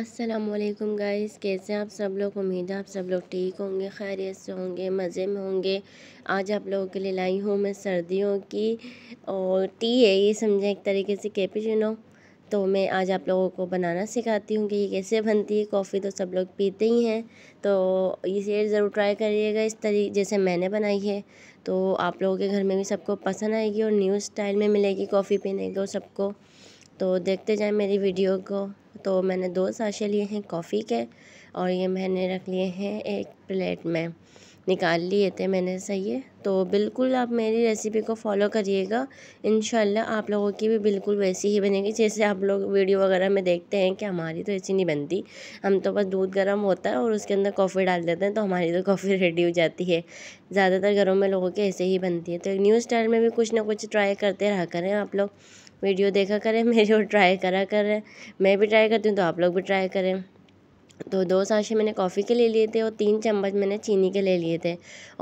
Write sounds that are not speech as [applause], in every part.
असलकम गाइस कैसे आप सब लोग उम्मीद है आप सब लोग ठीक होंगे खैरियत से होंगे मज़े में होंगे आज आप लोगों के लिए लाई हूँ मैं सर्दियों की और टी है ये समझें एक तरीके से चुनो तो मैं आज आप लोगों को बनाना सिखाती हूँ कि ये कैसे बनती है कॉफ़ी तो सब लोग पीते ही हैं तो इसे ज़रूर ट्राई करिएगा इस तरी जैसे मैंने बनाई है तो आप लोगों के घर में भी सबको पसंद आएगी और न्यू स्टाइल में मिलेगी कॉफ़ी पीने को तो सबको तो देखते जाएँ मेरी वीडियो को तो मैंने दो साशे लिए हैं कॉफ़ी के और ये मैंने रख लिए हैं एक प्लेट में निकाल लिए थे मैंने सही है तो बिल्कुल आप मेरी रेसिपी को फॉलो करिएगा इन आप लोगों की भी बिल्कुल वैसी ही बनेगी जैसे आप लोग वीडियो वगैरह में देखते हैं कि हमारी तो ऐसी नहीं बनती हम तो बस दूध गर्म होता है और उसके अंदर कॉफ़ी डाल देते हैं तो हमारी तो कॉफ़ी रेडी हो जाती है ज़्यादातर घरों में लोगों के ऐसे ही बनती है तो न्यू स्टाइल में भी कुछ ना कुछ ट्राई करते रह करें आप लोग वीडियो देखा करें [laughs] मेरे और ट्राई करा करें मैं भी ट्राई करती हूँ तो आप लोग भी ट्राई करें तो दो साशे मैंने कॉफ़ी के ले लिए थे और तीन चम्मच मैंने चीनी के ले लिए थे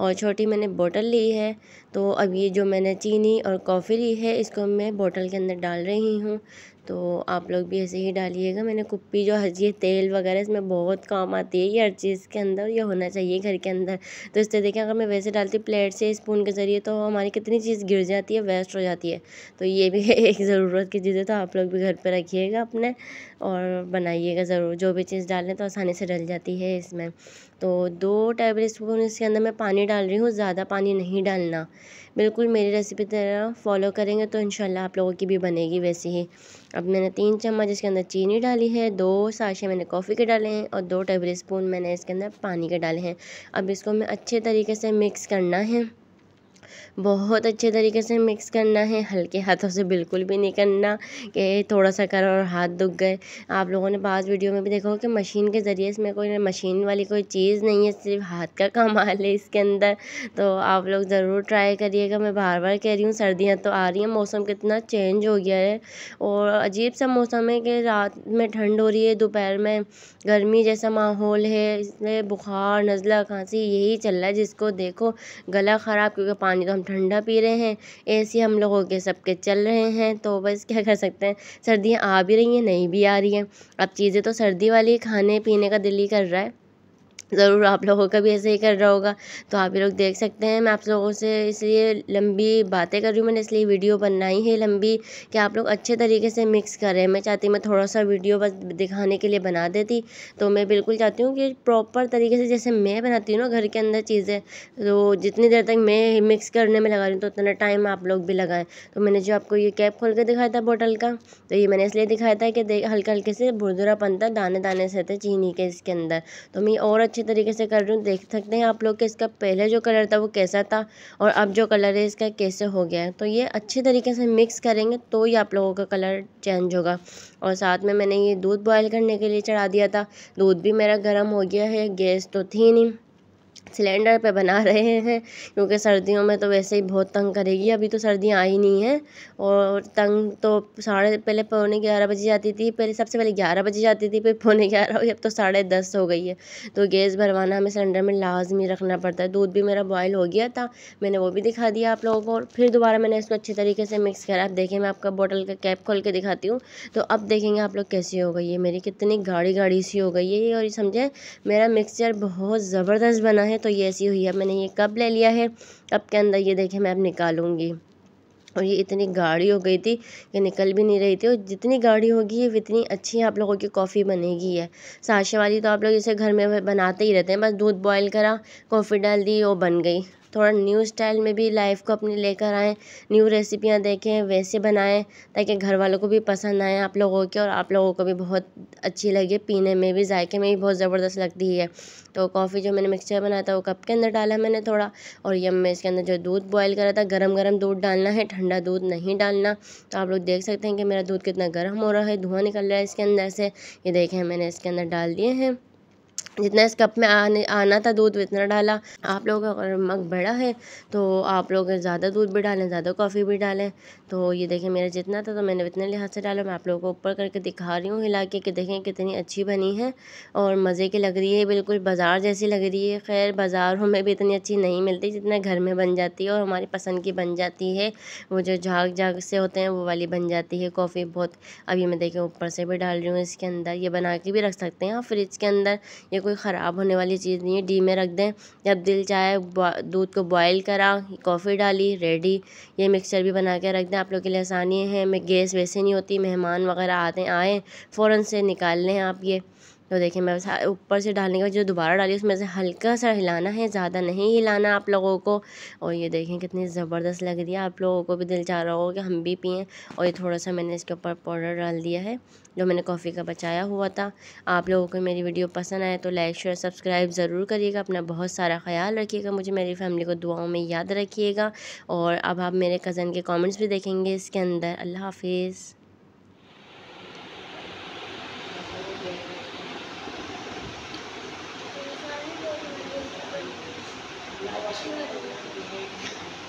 और छोटी मैंने बोतल ली है तो अब ये जो मैंने चीनी और कॉफ़ी ली है इसको मैं बोतल के अंदर डाल रही हूँ तो आप लोग भी ऐसे ही डालिएगा मैंने कुप्पी जो ये तेल वगैरह इसमें बहुत काम आती है ये हर चीज़ के अंदर ये होना चाहिए घर के अंदर तो इस देखें अगर मैं वैसे डालती प्लेट से स्पून के ज़रिए तो हमारी कितनी चीज़ गिर जाती है वेस्ट हो जाती है तो ये भी [laughs] एक ज़रूरत की चीज़ है तो आप लोग भी घर पर रखिएगा अपने और बनाइएगा ज़रूर जो भी चीज़ डालें तो आसानी से डल जाती है इसमें तो दो टेबल स्पून इसके अंदर मैं पानी डाल रही हूँ ज़्यादा पानी नहीं डालना बिल्कुल मेरी रेसिपी तरह फॉलो करेंगे तो इन आप लोगों की भी बनेगी वैसे ही अब मैंने तीन चम्मच इसके अंदर चीनी डाली है दो साशे मैंने कॉफ़ी के डाले हैं और दो टेबल स्पून मैंने इसके अंदर पानी के डाले हैं अब इसको मैं अच्छे तरीके से मिक्स करना है बहुत अच्छे तरीके से मिक्स करना है हल्के हाथों से बिल्कुल भी नहीं करना कि थोड़ा सा करो और हाथ दुख गए आप लोगों ने पास वीडियो में भी देखा होगा कि मशीन के ज़रिए इसमें कोई मशीन वाली कोई चीज़ नहीं है सिर्फ हाथ का कमाल है इसके अंदर तो आप लोग ज़रूर ट्राई करिएगा मैं बार बार कह रही हूँ सर्दियाँ तो आ रही हैं मौसम कितना चेंज हो गया है और अजीब सा मौसम है कि रात में ठंड हो रही है दोपहर में गर्मी जैसा माहौल है इसमें बुखार नज़ला खांसी यही चल रहा है जिसको देखो गला ख़राब क्योंकि पानी तो हम ठंडा पी रहे हैं एसी हम लोगों के सबके चल रहे हैं तो बस क्या कर सकते हैं सर्दियाँ आ भी रही हैं नहीं भी आ रही हैं अब चीज़ें तो सर्दी वाली खाने पीने का दिल ही कर रहा है ज़रूर आप लोगों का भी ऐसे ही कर रहा होगा तो आप लोग देख सकते हैं मैं आप लोगों से इसलिए लंबी बातें कर रही हूँ मैंने इसलिए वीडियो बनाई है लंबी कि आप लोग अच्छे तरीके से मिक्स करें मैं चाहती मैं थोड़ा सा वीडियो बस दिखाने के लिए बना देती तो मैं बिल्कुल चाहती हूँ कि प्रॉपर तरीके से जैसे मैं बनाती हूँ ना घर के अंदर चीज़ें तो जितनी देर तक मैं मिक्स करने में लगा रही हूँ तो उतना टाइम आप लोग भी लगाएं तो मैंने जो आपको ये कैप खोल कर दिखाया था बोटल का तो ये मैंने इसलिए दिखाया था कि हल्के हल्के से भुरदुरा पनता दाने दाने से थे चीनी के इसके अंदर तो मैं और अच्छे अच्छे तरीके से कर रही हूँ देख सकते हैं आप लोग के इसका पहले जो कलर था वो कैसा था और अब जो कलर है इसका कैसे हो गया है तो ये अच्छे तरीके से मिक्स करेंगे तो ही आप लोगों का कलर चेंज होगा और साथ में मैंने ये दूध बॉयल करने के लिए चढ़ा दिया था दूध भी मेरा गर्म हो गया है गैस तो थी नहीं सिलेंडर पे बना [laughs] रहे हैं क्योंकि सर्दियों में तो वैसे ही बहुत तंग करेगी अभी तो सर्दियाँ आई नहीं हैं और तंग तो साढ़े पहले पौने ग्यारह बजे जाती थी पहले सबसे पहले ग्यारह बजे जाती थी फिर पौने ग्यारह गई अब तो साढ़े दस हो गई है तो गैस भरवाना हमें सिलेंडर में लाजमी रखना पड़ता है दूध भी मेरा बॉयल हो गया था मैंने वो भी दिखा दिया आप लोगों को और फिर दोबारा मैंने इसको अच्छे तरीके से मिक्स करा अब देखें मैं आपका बॉटल का कैप खोल के दिखाती हूँ तो अब देखेंगे आप लोग कैसी हो गई है मेरी कितनी गाढ़ी गाढ़ी सी हो गई है और ये समझे मेरा मिक्सचर बहुत ज़बरदस्त बना है है तो ये ऐसी हुई है मैंने ये कप ले लिया है कप के अंदर ये देखें मैं अब निकालूंगी और ये इतनी गाढ़ी हो गई थी कि निकल भी नहीं रही थी और जितनी गाढ़ी होगी ये इतनी अच्छी आप लोगों की कॉफ़ी बनेगी है साशे वाली तो आप लोग इसे घर में बनाते ही रहते हैं बस दूध बॉयल करा कॉफ़ी डाल दी और बन गई थोड़ा न्यू स्टाइल में भी लाइफ को अपनी लेकर आएँ न्यू रेसिपियाँ देखें वैसे बनाएँ ताकि घर वालों को भी पसंद आएँ आप लोगों के और आप लोगों को भी बहुत अच्छी लगे पीने में भी जायके में भी बहुत ज़बरदस्त लगती है तो कॉफ़ी जो मैंने मिक्सचर बनाया था वो कप के अंदर डाला मैंने थोड़ा और यम में इसके अंदर जो दूध बॉयल करा था गर्म गर्म दूध डालना है ठंडा दूध नहीं डालना तो आप लोग देख सकते हैं कि मेरा दूध कितना गर्म हो रहा है धुआँ निकल रहा है इसके अंदर से ये देखें मैंने इसके अंदर डाल दिए हैं जितना इस कप में आने आना था दूध उतना डाला आप लोगों का अगर मग बड़ा है तो आप लोग ज़्यादा दूध भी डालें ज़्यादा कॉफ़ी भी डालें तो ये देखें मेरा जितना था तो मैंने उतने लिहाज से डाला मैं आप लोगों को ऊपर करके दिखा रही हूँ हिला के कि देखें कितनी अच्छी बनी है और मज़े की लग रही है बिल्कुल बाज़ार जैसी लग रही है खैर बाज़ारों में भी इतनी अच्छी नहीं मिलती जितना घर में बन जाती है और हमारी पसंद की बन जाती है वो जो झाग झाग से होते हैं वो वाली बन जाती है कॉफ़ी बहुत अभी मैं देखें ऊपर से भी डाल रही हूँ इसके अंदर ये बना के भी रख सकते हैं आप फ्रिज के अंदर ये कोई ख़राब होने वाली चीज़ नहीं है डी में रख दें जब दिल चाहे दूध को बॉयल करा कॉफ़ी डाली रेडी ये मिक्सचर भी बना के रख दें आप लोग के लिए आसानी है मैं गैस वैसे नहीं होती मेहमान वगैरह आते आएँ फ़ौरन से निकाल लें आप ये तो देखिए मैं ऊपर से डालने के बाद जो दोबारा डाली उसमें से हल्का सा हिलाना है ज़्यादा नहीं हिलाना आप लोगों को और ये देखें कितनी ज़बरदस्त लग रही है आप लोगों को भी दिल चाह रहा होगा कि हम भी पिए और ये थोड़ा सा मैंने इसके ऊपर पाउडर डाल दिया है जो मैंने कॉफ़ी का बचाया हुआ था आप लोगों को मेरी वीडियो पसंद आए तो लाइक शेयर सब्सक्राइब ज़रूर करिएगा अपना बहुत सारा ख्याल रखिएगा मुझे मेरी फैमिली को दुआओं में याद रखिएगा और अब आप मेरे कज़न के कॉमेंट्स भी देखेंगे इसके अंदर अल्लाह हाफिज़ いいですね。